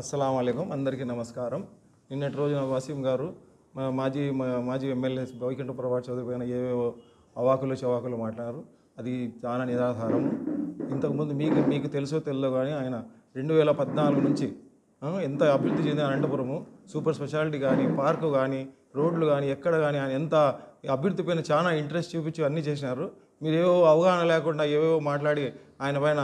అస్సలం అయికం అందరికీ నమస్కారం నిన్నటి రోజున వసీం గారు మాజీ మాజీ ఎమ్మెల్యే వైకుంఠ ప్రభాత్ చౌదరి పైన ఏవేవో అవాకులు చవాకులు మాట్లాడారు అది చాలా నిరాధారం ఇంతకుముందు మీకు మీకు తెలుసో తెలియదు కానీ ఆయన రెండు వేల పద్నాలుగు నుంచి ఎంత అభివృద్ధి చెందిన అనంతపురము సూపర్ స్పెషాలిటీ కానీ పార్కు కానీ రోడ్లు కానీ ఎక్కడ కానీ ఆయన ఎంత అభివృద్ధి పైన చాలా ఇంట్రెస్ట్ చూపించి అన్నీ చేసినారు మీరేవో అవగాహన లేకుండా ఏవేవో మాట్లాడి ఆయన పైన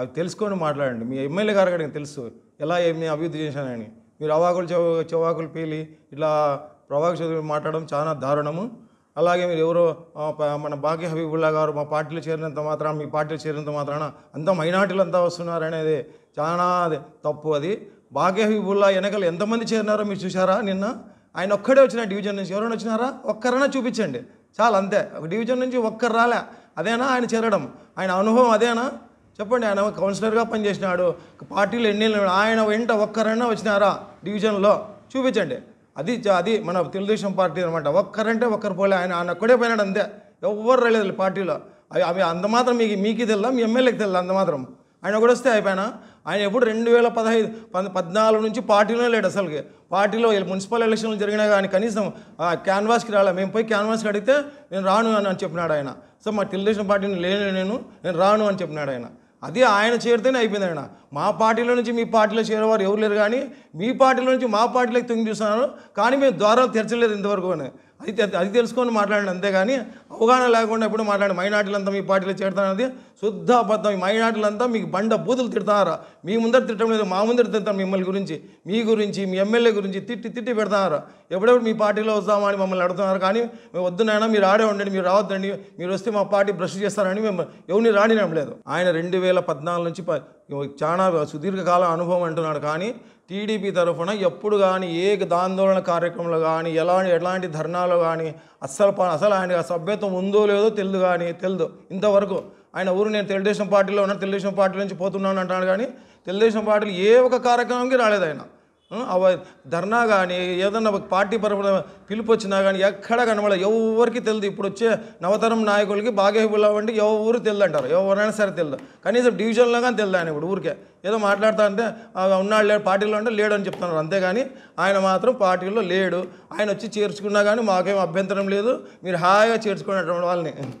అవి తెలుసుకొని మాట్లాడండి మీ ఎమ్మెల్యే గారు అడిగిన తెలుసు ఎలా ఏమి అభివృద్ధి చేశానని మీరు అవాకులు చెవ చెవాకులు పీలి ఇట్లా ప్రభాకర్ చౌదరి మాట్లాడడం చాలా దారుణము అలాగే మీరు ఎవరో మన బాకీ హబీబుల్లా గారు మా పార్టీలో చేరినంత మాత్రాన మీ పార్టీలో చేరినంత మాత్రాన అంత మైనార్టీలంతా అంతా వస్తున్నారనేది చాలా తప్పు అది బాకీ హబీబుల్లా వెనకలు ఎంతమంది చేరినారో మీరు చూసారా నిన్న ఆయన ఒక్కడే వచ్చిన డివిజన్ నుంచి ఎవరైనా వచ్చినారా ఒక్కరైనా చూపించండి చాలా అంతే డివిజన్ నుంచి ఒక్కరు రాలే అదేనా ఆయన చేరడం ఆయన అనుభవం అదేనా చెప్పండి ఆయన కౌన్సిలర్గా పనిచేసినాడు పార్టీలు ఎన్ని ఆయన వెంట ఒక్కరైనా వచ్చినారా డివిజన్లో చూపించండి అది అది మన తెలుగుదేశం పార్టీ అనమాట ఒక్కరంటే ఒక్కరు పోలే ఆయన ఆయన ఒక్కడే పోయినాడు అంతే ఎవ్వరు రాలేదు పార్టీలో అవి అవి అంతమాత్రం మీకు మీకు తెల్లా మీ ఎమ్మెల్యేకి తెల్లా అంతమాత్రం ఆయన కూడా వస్తే అయిపోయినా ఆయన ఎప్పుడు రెండు వేల పదహైదు పద్నాలుగు నుంచి పార్టీలోనే లేడు అసలుకి పార్టీలో మున్సిపల్ ఎలక్షన్లు జరిగినా కానీ కనీసం క్యాన్వాస్కి రాలే మేము పోయి క్యాన్వాస్కి అడిగితే నేను రాను అని చెప్పినాడు ఆయన సో మా తెలుగుదేశం పార్టీని లేను నేను నేను రాను అని చెప్పినాడు ఆయన అది ఆయన చేరితేనే అయిపోయింది ఆయన మా పార్టీలో నుంచి మీ పార్టీలో చేరేవారు ఎవరు లేరు కానీ మీ పార్టీలో నుంచి మా పార్టీలోకి తొంగి చూస్తున్నాను కానీ మేము ద్వారాలు తెరచలేదు ఇంతవరకు అని అది అది తెలుసుకొని మాట్లాడండి అంతేగాని అవగాహన లేకుండా ఎప్పుడు మాట్లాడండి మైనార్టీలంతా మీ పార్టీలో చేరుతానది శుద్ధ అబద్ధం ఈ మైనార్టీలంతా మీకు బండ బూతులు తిడతారా మీ ముందర తిట్టడం లేదు మా ముందర తిడతారు మిమ్మల్ని గురించి మీ గురించి మీ ఎమ్మెల్యే గురించి తిట్టి తిట్టి పెడతారు ఎప్పుడెప్పుడు మీ పార్టీలో వస్తామా అని మమ్మల్ని అడుగుతున్నారు కానీ మేము వద్దునైనా మీరు ఆడే ఉండండి మీరు రావద్దండి మీరు వస్తే మా పార్టీ బ్రష్ చేస్తారని మేము ఎవరిని రాడినాం లేదు ఆయన రెండు వేల పద్నాలుగు నుంచి చాలా సుదీర్ఘకాల అనుభవం అంటున్నాడు కానీ టీడీపీ తరఫున ఎప్పుడు కానీ ఏ ఆందోళన కార్యక్రమంలో కానీ ఎలా ఎలాంటి ధర్నాలు కానీ అస్సలు అసలు ఆయన సభ్యత్వం ఉందో లేదో తెలియదు కానీ తెలియదు ఇంతవరకు ఆయన ఊరు నేను తెలుగుదేశం పార్టీలో ఉన్నాను తెలుగుదేశం పార్టీ నుంచి పోతున్నాను అంటాడు కానీ తెలుగుదేశం పార్టీలు ఏ ఒక కార్యక్రమంకి రాలేదు ఆయన అవ ధర్నా కానీ ఏదన్నా పార్టీ పరపడ పిలుపు వచ్చినా కానీ ఎక్కడ కనబడ ఎవరికి తెలియదు ఇప్పుడు వచ్చే నవతరం నాయకులకి బాగేబుల్లా వంటి ఎవరు తెలియదు అంటారు ఎవరైనా సరే తెలియదు కనీసం డివిజన్లో కానీ తెలియదు ఆయన ఇప్పుడు ఊరికే ఏదో మాట్లాడుతా అంటే ఉన్నాడు లేడు పార్టీలో అంటే లేడు అని చెప్తున్నారు అంతేగాని ఆయన మాత్రం పార్టీలో లేడు ఆయన వచ్చి చేర్చుకున్నా కానీ మాకేం అభ్యంతరం లేదు మీరు హాయిగా చేర్చుకున్నటువంటి వాళ్ళని